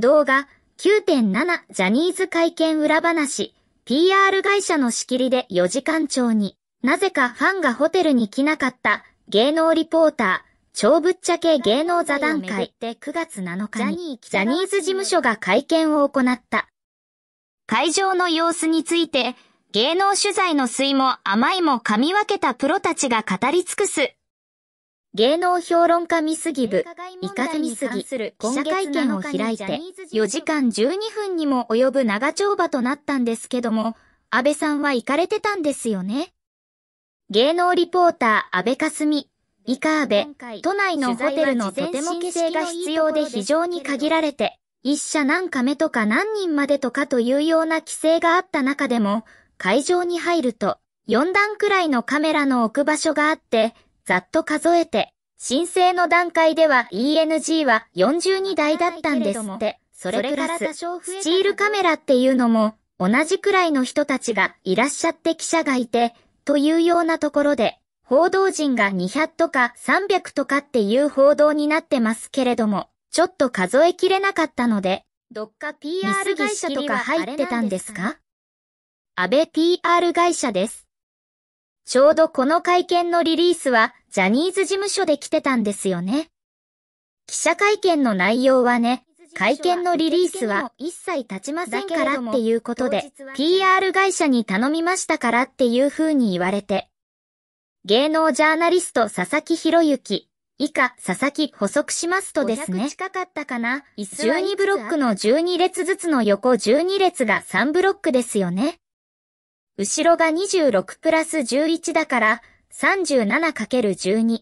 動画9.7ジャニーズ会見裏話 PR 会社の仕切りで4時間長になぜかファンがホテルに来なかった芸能リポーター超ぶっちゃけ芸能座談会で9月7日にジャニーズ事務所が会見を行った。会場の様子について芸能取材の水も甘いも噛み分けたプロたちが語り尽くす芸能評論家ミスギブ、イカズミスギ、記者会見を開いて、4時間12分にも及ぶ長丁場となったんですけども、安倍さんは行かれてたんですよね。芸能リポーター安倍かすみ、イカーベ、都内のホテルのとても規制が必要で非常に限られて、一社何カメとか何人までとかというような規制があった中でも、会場に入ると、4段くらいのカメラの置く場所があって、ざっと数えて、申請の段階では ENG は42台だったんですって。それプラス、スチールカメラっていうのも、同じくらいの人たちがいらっしゃって記者がいて、というようなところで、報道陣が200とか300とかっていう報道になってますけれども、ちょっと数えきれなかったので、どっか PR 会社とか入ってたんですか安倍 PR 会社です。ちょうどこの会見のリリースはジャニーズ事務所で来てたんですよね。記者会見の内容はね、会見のリリースは一切立ちませんからっていうことで、PR 会社に頼みましたからっていう風に言われて。芸能ジャーナリスト佐々木博之、以下佐々木補足しますとですね。近かったかな ?12 ブロックの12列ずつの横12列が3ブロックですよね。後ろが26プラス11だから 37×12。